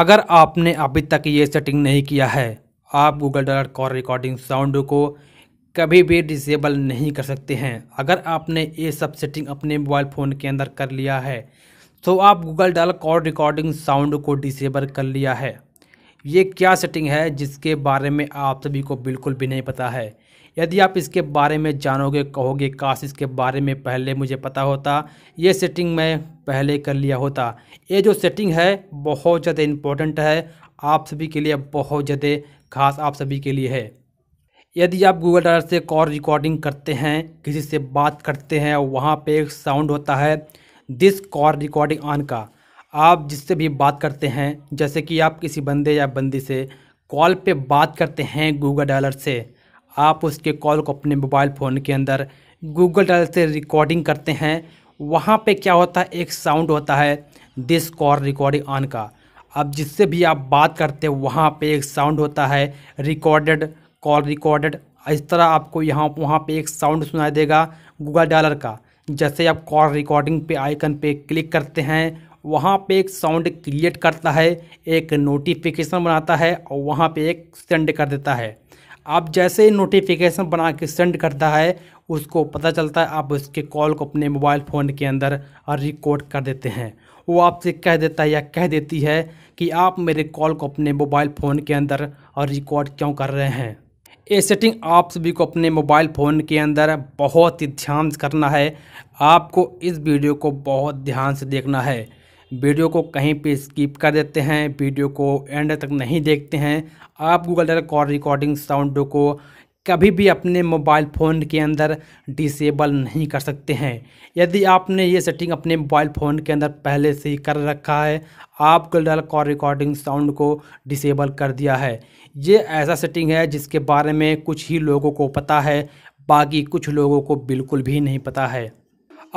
अगर आपने अभी तक ये सेटिंग नहीं किया है आप Google dialer call recording sound को कभी भी डिसेबल नहीं कर सकते हैं अगर आपने ये सब सेटिंग अपने मोबाइल फ़ोन के अंदर कर लिया है तो आप Google dot call recording sound को डिसेबल कर लिया है ये क्या सेटिंग है जिसके बारे में आप सभी को बिल्कुल भी नहीं पता है यदि आप इसके बारे में जानोगे कहोगे काश इसके बारे में पहले मुझे पता होता ये सेटिंग मैं पहले कर लिया होता ये जो सेटिंग है बहुत ज़्यादा इम्पोर्टेंट है आप सभी के लिए बहुत ज़्यादा खास आप सभी के लिए है यदि आप गूगल ड्राइव से कॉल रिकॉर्डिंग करते हैं किसी से बात करते हैं वहाँ पे एक साउंड होता है दिस कॉल रिकॉर्डिंग ऑन का आप जिससे भी बात करते हैं जैसे कि आप किसी बंदे या बंदी से कॉल पे बात करते हैं गूगल डायलर से आप उसके कॉल को अपने मोबाइल फ़ोन के अंदर गूगल ड्राइव से रिकॉर्डिंग करते हैं वहाँ पे क्या होता है एक साउंड होता है दिस कॉल रिकॉर्डिंग ऑन का अब जिससे भी आप बात करते हैं वहाँ पे एक साउंड होता है रिकॉर्डेड कॉल रिकॉर्डेड इस तरह आपको यहाँ वहाँ पे एक साउंड सुनाई देगा गूगल डॉलर का जैसे आप कॉल रिकॉर्डिंग पे आइकन पे क्लिक करते हैं वहाँ पे एक साउंड क्रिएट करता है एक नोटिफिकेशन बनाता है और वहाँ पे एक सेंड कर देता है आप जैसे ही नोटिफिकेशन बना के सेंड करता है उसको पता चलता है आप उसके कॉल को अपने मोबाइल फ़ोन के अंदर रिकॉर्ड कर देते हैं वो आपसे कह देता है या कह देती है कि आप मेरे कॉल को अपने मोबाइल फ़ोन के अंदर रिकॉर्ड क्यों कर रहे हैं ये सेटिंग आप सभी को अपने मोबाइल फ़ोन के अंदर बहुत ही ध्यान से करना है आपको इस वीडियो को बहुत ध्यान से देखना है वीडियो को कहीं पे स्किप कर देते हैं वीडियो को एंड तक नहीं देखते हैं आप गूगल डर कॉल रिकॉर्डिंग साउंड को कभी भी अपने मोबाइल फ़ोन के अंदर डिसेबल नहीं कर सकते हैं यदि आपने ये सेटिंग अपने मोबाइल फ़ोन के अंदर पहले से ही कर रखा है आप डर कॉल रिकॉर्डिंग साउंड को डिसेबल कर दिया है ये ऐसा सेटिंग है जिसके बारे में कुछ ही लोगों को पता है बाकी कुछ लोगों को बिल्कुल भी नहीं पता है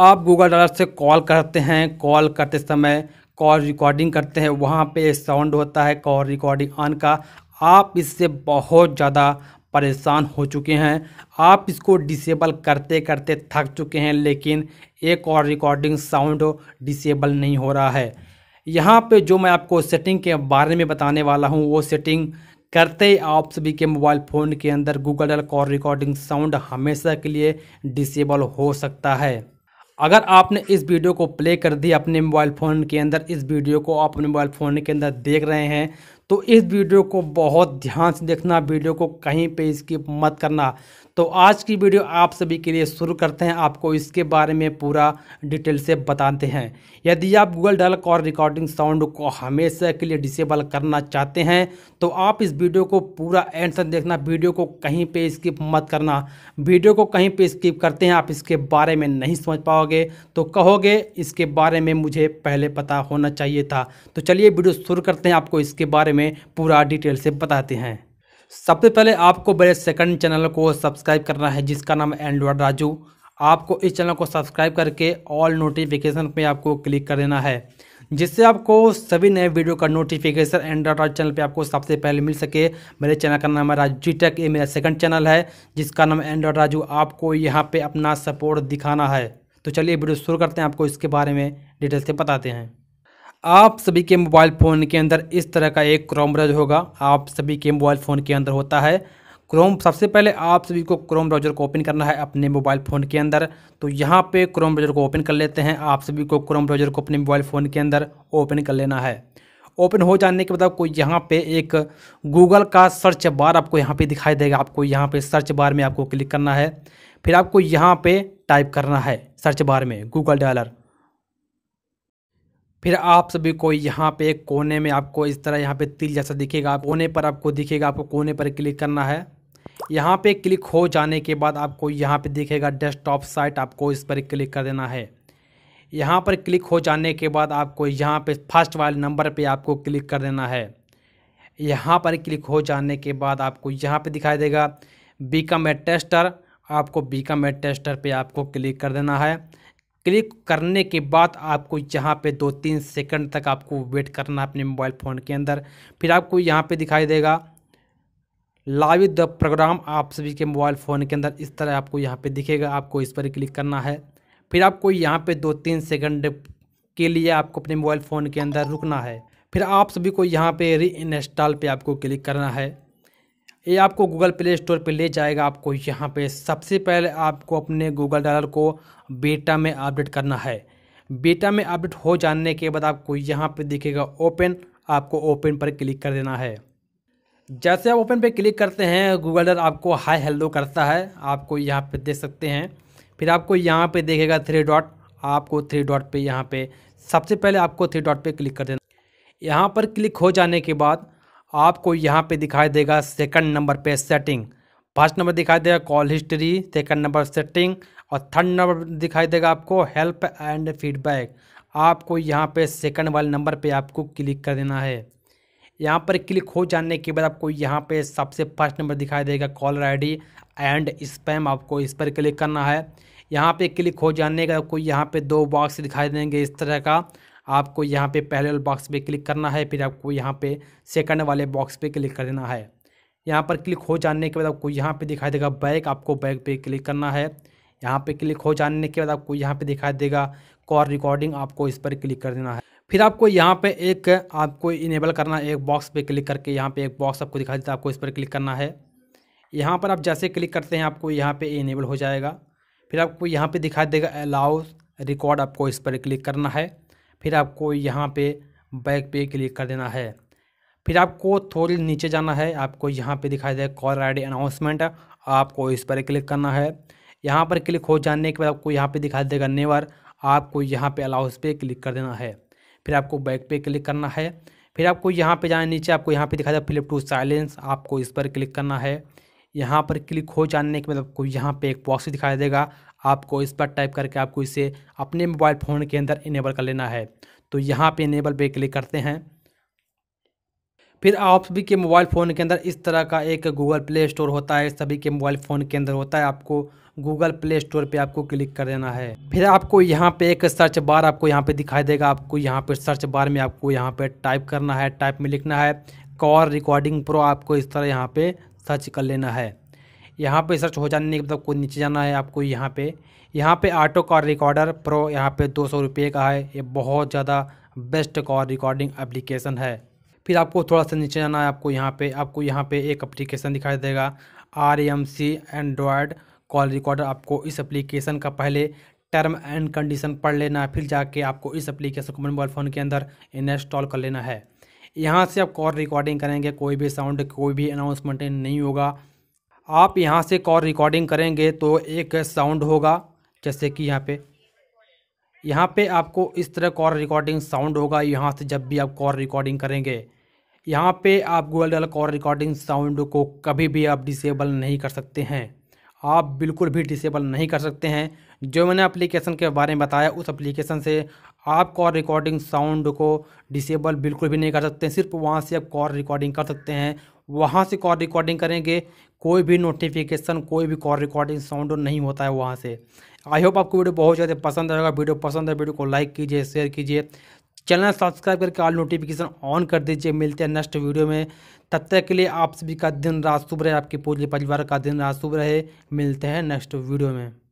आप गूगल डॉलर से कॉल करते हैं कॉल करते समय कॉल रिकॉर्डिंग करते हैं वहाँ पे साउंड होता है कॉल रिकॉर्डिंग ऑन का आप इससे बहुत ज़्यादा परेशान हो चुके हैं आप इसको डिसेबल करते करते थक चुके हैं लेकिन एक और रिकॉर्डिंग साउंड डिसेबल नहीं हो रहा है यहाँ पे जो मैं आपको सेटिंग के बारे में बताने वाला हूँ वो सेटिंग करते ही आप सभी के मोबाइल फ़ोन के अंदर Google dialer call recording sound हमेशा के लिए डिसेबल हो सकता है अगर आपने इस वीडियो को प्ले कर दिया अपने मोबाइल फ़ोन के अंदर इस वीडियो को आप अपने मोबाइल फ़ोन के अंदर देख रहे हैं तो इस वीडियो को बहुत ध्यान से देखना वीडियो को कहीं पे स्किप मत करना तो आज की वीडियो आप सभी के लिए शुरू करते हैं आपको इसके बारे में पूरा डिटेल से बताते हैं यदि आप गूगल डल और रिकॉर्डिंग साउंड को हमेशा के लिए डिसेबल करना चाहते हैं तो आप इस वीडियो को पूरा एंड तक देखना वीडियो को कहीं पे स्किप मत करना वीडियो को कहीं पे स्किप करते हैं आप इसके बारे में नहीं समझ पाओगे तो कहोगे इसके बारे में मुझे पहले पता होना चाहिए था तो चलिए वीडियो शुरू करते हैं आपको इसके बारे में पूरा डिटेल से बताते हैं सबसे पहले आपको मेरे सेकंड चैनल को सब्सक्राइब करना है जिसका नाम एंड्रॉयड राजू आपको इस चैनल को सब्सक्राइब करके ऑल नोटिफिकेशन पे आपको क्लिक कर देना है जिससे आपको सभी नए वीडियो का नोटिफिकेशन एंड्रॉयड राज चैनल पे आपको सबसे पहले मिल सके मेरे चैनल का नाम है राजू टेक ये मेरा सेकंड चैनल है जिसका नाम एंड्रॉयड राजू आपको यहाँ पर अपना सपोर्ट दिखाना है तो चलिए वीडियो शुरू करते हैं आपको इसके बारे में डिटेल से बताते हैं आप सभी के मोबाइल फ़ोन के अंदर इस तरह का एक क्रोम ब्राउज होगा आप सभी के मोबाइल फ़ोन के अंदर होता है क्रोम सबसे पहले आप सभी को क्रोम ब्राउज़र को ओपन करना है अपने मोबाइल फ़ोन के अंदर तो यहाँ पे क्रोम ब्राउज़र को ओपन कर लेते हैं आप सभी को क्रोम ब्राउज़र को अपने मोबाइल फ़ोन के अंदर ओपन कर लेना है ओपन हो जाने के बाद आपको यहाँ पे एक गूगल का सर्च बार आपको यहाँ पे दिखाई देगा आपको यहाँ पे सर्च बार में आपको क्लिक करना है फिर आपको यहाँ पे टाइप करना है सर्च बार में गूगल डॉलर फिर आप सभी को यहाँ पे कोने में आपको इस तरह यहाँ पे तिल जैसा दिखेगा कोने पर आपको दिखेगा आपको कोने पर क्लिक करना है यहाँ पे क्लिक हो जाने के बाद आपको यहाँ पे दिखेगा डेस्कटॉप साइट आपको इस पर क्लिक कर देना है यहाँ पर क्लिक हो जाने के बाद आपको यहाँ पे फर्स्ट वाले नंबर पे आपको क्लिक कर देना है यहाँ पर क्लिक हो जाने के बाद आपको यहाँ पे दिखाई देगा बीकम एड टेस्टर आपको बीकम एड टेस्टर पे आपको क्लिक कर देना है क्लिक करने के बाद आपको यहाँ पे दो तीन सेकंड तक आपको वेट करना अपने मोबाइल फ़ोन के अंदर फिर आपको यहाँ पे दिखाई देगा लाइव द प्रोग्राम आप सभी के मोबाइल फ़ोन के अंदर इस तरह आपको यहाँ पे दिखेगा आपको इस पर क्लिक करना है फिर आपको यहाँ पे दो तीन सेकंड के लिए आपको अपने मोबाइल फ़ोन के अंदर रुकना है फिर आप सभी को यहाँ पर री इंस्टॉल आपको क्लिक करना है ये आपको गूगल प्ले स्टोर पर ले जाएगा आपको यहाँ पे सबसे पहले आपको अपने गूगल डॉलर को बेटा में अपडेट करना है बेटा में अपडेट हो जाने के बाद आपको यहाँ पे दिखेगा ओपन आपको ओपन पर क्लिक कर देना है जैसे आप ओपन पे क्लिक करते हैं गूगल डॉलर आपको हाई हेलो करता है आपको यहाँ पर देख सकते हैं फिर आपको यहाँ पर देखेगा थ्री डॉट आपको थ्री डॉट पे यहाँ पर सबसे पहले आपको थ्री डॉट पे क्लिक कर देना यहाँ पर क्लिक हो जाने के बाद आपको यहाँ पे दिखाई देगा सेकंड नंबर पे सेटिंग फर्स्ट नंबर दिखाई देगा call history second number setting और थर्ड नंबर दिखाई देगा आपको हेल्प एंड फीडबैक आपको यहाँ पे सेकंड वाले नंबर पे आपको क्लिक कर देना है यहाँ पर क्लिक हो जाने के बाद आपको यहाँ पे सबसे फर्स्ट नंबर दिखाई देगा कॉलर आई एंड स्पैम आपको इस पर क्लिक करना है यहाँ पे क्लिक हो जाने का आपको यहाँ पे दो बॉक्स दिखाई देंगे इस तरह का आपको यहाँ पे पहले वाले बॉक्स पे क्लिक करना है फिर आपको यहाँ पे सेकंड वाले बॉक्स पे क्लिक कर देना है यहाँ पर क्लिक हो जाने के बाद आपको यहाँ पे दिखाई देगा बैक आपको बैक पे क्लिक करना है यहाँ पे क्लिक हो जाने के बाद आपको यहाँ पे दिखाई देगा कॉल रिकॉर्डिंग आपको इस पर क्लिक कर देना है फिर आपको यहाँ पर एक आपको इनेबल करना है एक बॉक्स पर क्लिक करके यहाँ पर एक बॉक्स आपको दिखाई देता है आपको इस पर क्लिक करना है यहाँ पर आप जैसे क्लिक करते हैं आपको यहाँ पर इनेबल हो जाएगा फिर आपको यहाँ पर दिखाई देगा अलाउ रिकॉर्ड आपको इस पर क्लिक करना है फिर आपको यहाँ पे बैक पे क्लिक कर देना है फिर आपको थोड़ी नीचे जाना है आपको यहाँ पे दिखाई दे कॉलर आईडी अनाउंसमेंट आपको इस पर क्लिक करना है यहाँ पर क्लिक हो जाने के बाद आपको यहाँ पे दिखाई देगा नेवर आपको यहाँ पे अलाउस पे क्लिक कर देना है फिर आपको बैक पे क्लिक करना है फिर आपको यहाँ पे जाना नीचे आपको यहाँ पे दिखाई देगा फ्लिप टू साइलेंस आपको इस पर क्लिक करना है यहाँ पर क्लिक हो जाने के बाद मतलब आपको यहाँ पे एक बॉक्स दिखाई देगा आपको इस पर टाइप करके आपको इसे अपने मोबाइल फ़ोन के अंदर इनेबल कर लेना है तो यहाँ पे इनेबल पे क्लिक करते हैं फिर आप सभी के मोबाइल फ़ोन के अंदर इस तरह का एक गूगल प्ले स्टोर होता है सभी के मोबाइल फ़ोन के अंदर होता है आपको गूगल प्ले स्टोर पे आपको क्लिक कर देना है फिर आपको यहाँ पे एक सर्च बार आपको यहाँ पे दिखाई देगा आपको यहाँ पे सर्च बार में आपको यहाँ पे टाइप करना है टाइप में लिखना है कॉर रिकॉर्डिंग प्रो आपको इस तरह यहाँ पे सर्च कर लेना है यहाँ पे सर्च हो जाने के मतलब को नीचे जाना है आपको यहाँ पे यहाँ पे ऑटो कॉल रिकॉर्डर प्रो यहाँ पे दो सौ रुपये का है ये बहुत ज़्यादा बेस्ट कॉल रिकॉर्डिंग एप्लीकेशन है फिर आपको थोड़ा सा नीचे जाना है आपको यहाँ पे आपको यहाँ पे एक एप्लीकेशन दिखाई देगा R M C android call recorder आपको इस एप्लीकेशन का पहले टर्म एंड कंडीशन पढ़ लेना है फिर जाके आपको इस एप्लीकेशन को मोबाइल फ़ोन के अंदर इंस्टॉल कर लेना है यहाँ से आप कॉल रिकॉर्डिंग करेंगे कोई भी साउंड कोई भी अनाउंसमेंट नहीं होगा आप यहाँ से कॉल रिकॉर्डिंग करेंगे तो एक साउंड होगा जैसे कि यहाँ पे यहाँ पे आपको इस तरह कॉल रिकॉर्डिंग साउंड होगा यहाँ से जब भी आप कॉल रिकॉर्डिंग करेंगे यहाँ पे आप Google dialer call recording sound को कभी भी आप डिसेबल नहीं कर सकते हैं आप बिल्कुल भी डिसेबल नहीं कर सकते हैं जो मैंने एप्लीकेशन के बारे में बताया उस एप्लीकेशन से आप कॉल रिकॉर्डिंग साउंड को डिसेबल बिल्कुल भी नहीं कर सकते सिर्फ वहाँ से आप कॉल रिकॉर्डिंग कर सकते हैं वहाँ से कॉल रिकॉर्डिंग करेंगे कोई भी नोटिफिकेशन कोई भी कॉल रिकॉर्डिंग साउंड नहीं होता है वहाँ से आई होप आपको वीडियो बहुत ज़्यादा पसंद आएगा वीडियो पसंद है वीडियो को लाइक कीजिए शेयर कीजिए चैनल सब्सक्राइब करके ऑल नोटिफिकेशन ऑन कर दीजिए मिलते हैं नेक्स्ट वीडियो में तब तक के लिए आप सभी का दिन रात शुभ रहे आपके पूरे परिवार का दिन रात शुभ रहे मिलते हैं नेक्स्ट वीडियो में